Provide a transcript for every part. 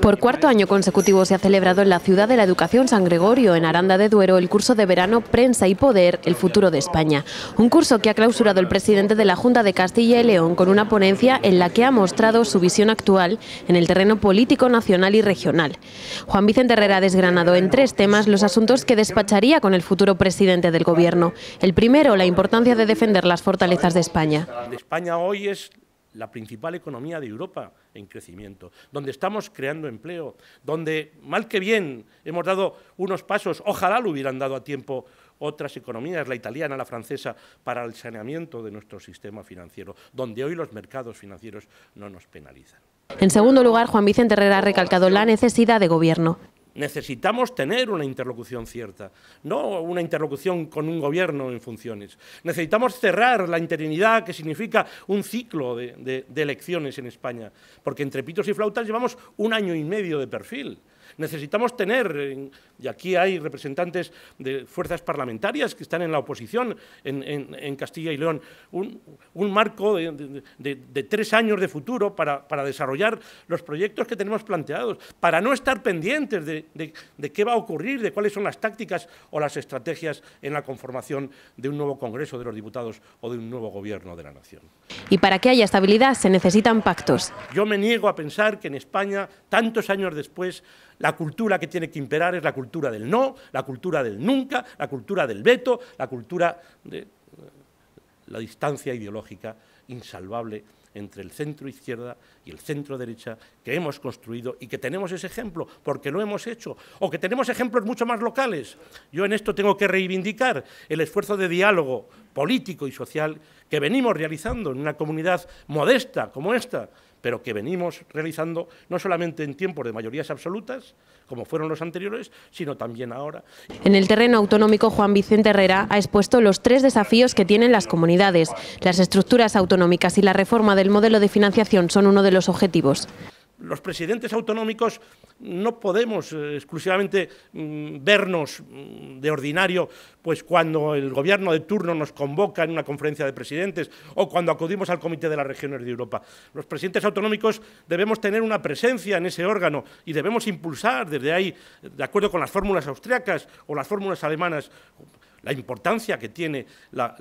Por cuarto año consecutivo se ha celebrado en la ciudad de la educación San Gregorio, en Aranda de Duero, el curso de verano Prensa y Poder, el futuro de España. Un curso que ha clausurado el presidente de la Junta de Castilla y León con una ponencia en la que ha mostrado su visión actual en el terreno político nacional y regional. Juan Vicente Herrera ha desgranado en tres temas los asuntos que despacharía con el futuro presidente del gobierno. El primero, la importancia de defender las fortalezas de España la principal economía de Europa en crecimiento, donde estamos creando empleo, donde mal que bien hemos dado unos pasos, ojalá lo hubieran dado a tiempo otras economías, la italiana, la francesa, para el saneamiento de nuestro sistema financiero, donde hoy los mercados financieros no nos penalizan. En segundo lugar, Juan Vicente Herrera ha recalcado la necesidad de gobierno. Necesitamos tener una interlocución cierta, no una interlocución con un gobierno en funciones. Necesitamos cerrar la interinidad, que significa un ciclo de, elecciones en España, porque entre pitos y flautas llevamos un año y medio de perfil. Necesitamos tener, y aquí hay representantes de fuerzas parlamentarias que están en la oposición en, Castilla y León, un, marco de, tres años de futuro para, desarrollar los proyectos que tenemos planteados, para no estar pendientes de qué va a ocurrir, de cuáles son las tácticas o las estrategias en la conformación de un nuevo Congreso de los Diputados o de un nuevo Gobierno de la Nación. Y para que haya estabilidad se necesitan pactos. Yo me niego a pensar que en España, tantos años después, la cultura que tiene que imperar es la cultura del no, la cultura del nunca, la cultura del veto, la cultura de eh, la distancia ideológica insalvable entre el centro izquierda y el centro derecha que hemos construido y que tenemos ese ejemplo porque lo hemos hecho o que tenemos ejemplos mucho más locales. Yo en esto tengo que reivindicar el esfuerzo de diálogo político y social que venimos realizando en una comunidad modesta como esta, pero que venimos realizando no solamente en tiempos de mayorías absolutas, como fueron los anteriores, sino también ahora. En el terreno autonómico, Juan Vicente Herrera ha expuesto los tres desafíos que tienen las comunidades, las estructuras autonómicas y la reforma de el modelo de financiación son uno de los objetivos los presidentes autonómicos no podemos eh, exclusivamente mm, vernos mm, de ordinario pues cuando el gobierno de turno nos convoca en una conferencia de presidentes o cuando acudimos al Comité de las Regiones de Europa. Los presidentes autonómicos debemos tener una presencia en ese órgano y debemos impulsar desde ahí, de acuerdo con las fórmulas austriacas o las fórmulas alemanas, la importancia que tiene la,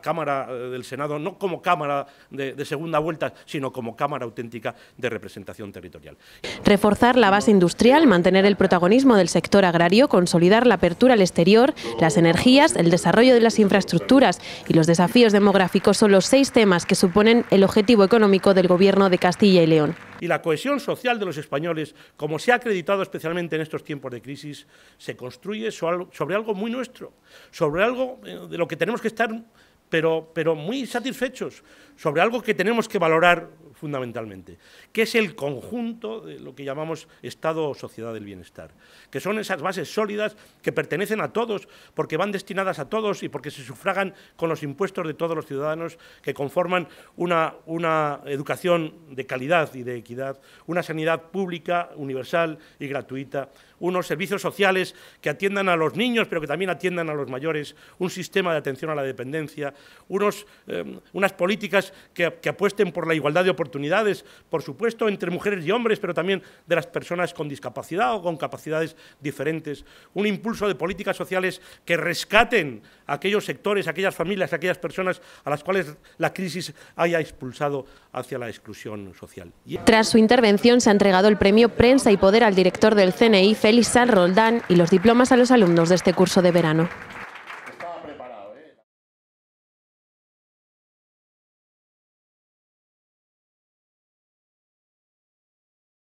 Cámara eh, del Senado, no como Cámara de, segunda vuelta, sino como Cámara auténtica de representación territorial. Reforzar la base industrial, mantener el protagonismo del sector agrario, consolidar la apertura al exterior, las energías, el desarrollo de las infraestructuras y los desafíos demográficos son los seis temas que suponen el objetivo económico del Gobierno de Castilla y León y la cohesión social de los españoles, como se ha acreditado especialmente en estos tiempos de crisis, se construye sobre algo muy nuestro, sobre algo eh, de lo que tenemos que estar pero, pero, muy satisfechos sobre algo que tenemos que valorar fundamentalmente, que es el conjunto de lo que llamamos Estado o sociedad del bienestar, que son esas bases sólidas que pertenecen a todos, porque van destinadas a todos y porque se sufragan con los impuestos de todos los ciudadanos que conforman una, una educación de calidad y de equidad, una sanidad pública, universal y gratuita, unos servicios sociales que atiendan a los niños, pero que también atiendan a los mayores, un sistema de atención a la dependencia, unos, eh, unas políticas que, que apuesten por la igualdad de oportunidades oportunidades, por supuesto, entre mujeres y hombres, pero también de las personas con discapacidad o con capacidades diferentes. Un impulso de políticas sociales que rescaten aquellos sectores, aquellas familias, aquellas personas a las cuales la crisis haya expulsado hacia la exclusión social. Tras su intervención se ha entregado el premio Prensa y Poder al director del CNI, Félix San Roldán, y los diplomas a los alumnos de este curso de verano.